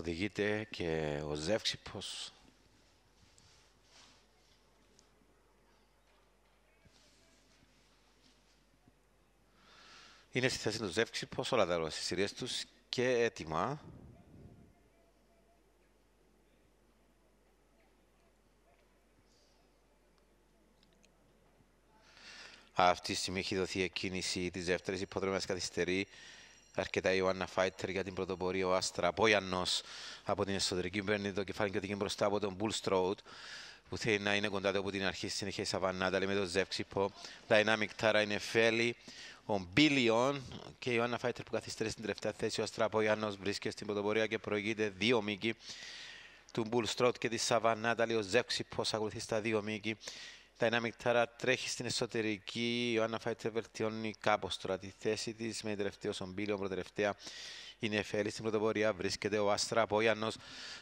οδηγείται και ο Ζεύξυπος. Είναι στη θέση του Ζεύξυπος όλα τα ρόλια στις τους και έτοιμα. Αυτή τη στιγμή έχει δοθεί η κίνηση της δεύτερης υποδρομής καθυστερεί αρκετά η Ιωάννα Φάιτερ για την πρωτοπορία, ο Άστρα από την εσωτερική παίρνει το κεφάλι και οδηγεί μπροστά από τον Μπουλ Στρόουτ που θέλει να είναι κοντά από την αρχή, συνεχίζει η Σαββανάταλη με τον Ζεύξιπο, Dynamic Tara είναι φέλη, ο Μπίλιον και η Ιωάννα Φάιτερ που καθυστερεί στην τελευταία θέση, ο Άστρα βρίσκεται στην πρωτοπορία και προηγείται δύο μήκη του Μπουλ Στρότ και τη Σαβανάτα, λέει ο Ζεύξιπο ακολουθεί στα δύο μήκη. Dynamic Tara τρέχει στην εσωτερική. Η Ιωάννα Φάιτερ βελτιώνει κάπως τώρα τη θέση της. Με την τελευταία ο Μπίλιο, προτελευταία είναι εφέλη στην πρωτοπορία. Βρίσκεται ο Άστρα Απόγιανο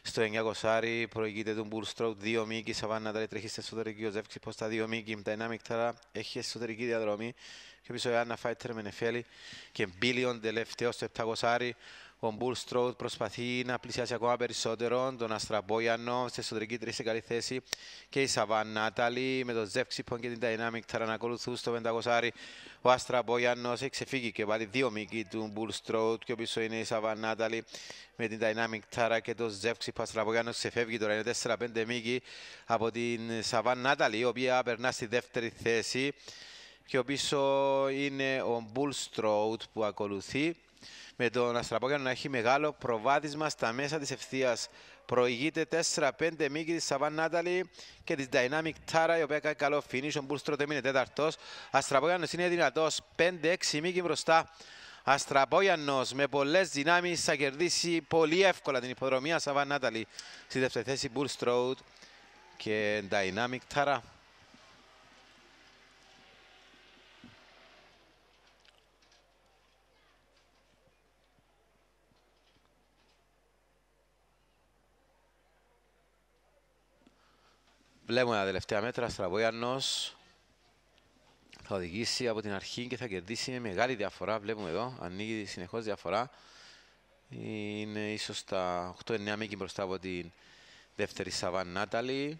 στο 9 κοσάρι. Προηγείται τον Μπουρστρόου. Δύο μήκη. Σαββάνα Ταρή τρέχει στην εσωτερική. Ο Ζεύξη πώ τα δύο μήκη. Dynamic Tara έχει εσωτερική διαδρομή. Και πίσω η Ιωάννα Φάιτερ με εφέλη. Και Μπίλιον τελευταίο στο 7 κοσάρι. Ο Μπούλ Στρόουτ προσπαθεί να πλησιάσει ακόμα περισσότερο. Τον Αστραμπόιανο σε εσωτερική τρίση σε καλή θέση. Και η Σαβάν Νάταλη με τον Ζεύξιπον και την Dynamic ανακολουθούν στο πεντακοσάρι. Ο Αστραμπόιανο έχει ξεφύγει και πάλι δύο μήκη του Μπούλ Στρόουτ Και πίσω είναι η Σαβάν Νάταλη με την Dynamic Τάρα και τον Ζεύξιπον. Ο Αστραμπόιανο ξεφεύγει τώρα. Είναι 4-5 μήκη από την Σαβάν Νάταλη, η οποία περνά στη δεύτερη θέση. Πιο πίσω είναι ο Bullstrout που ακολουθεί με τον Αστραπόγιανο να έχει μεγάλο προβάδισμα στα μέσα της ευθείας. Προηγείται 4-5 μήκη της Σαβάν Νάταλη και της Dynamic Tara, η οποία κάνει καλό finish. Ο δεν εμεινε έμεινε τέταρτος. Αστραπόγιανος είναι δυνατός. 5-6 μήκη μπροστά. Αστραπόγιανος με πολλές δυνάμεις θα κερδίσει πολύ εύκολα την υποδρομία Σαβάν Νάταλη στη δεύτερη θέση και Dynamic Tara. Βλέπουμε τα τελευταία μέτρα, Στραβόιανος θα οδηγήσει από την αρχή και θα κερδίσει με μεγάλη διαφορά. Βλέπουμε εδώ, ανοίγει συνεχώς διαφορά. Είναι ίσως τα 8-9 μήκη μπροστά από την δεύτερη Σαβάν Νάταλη.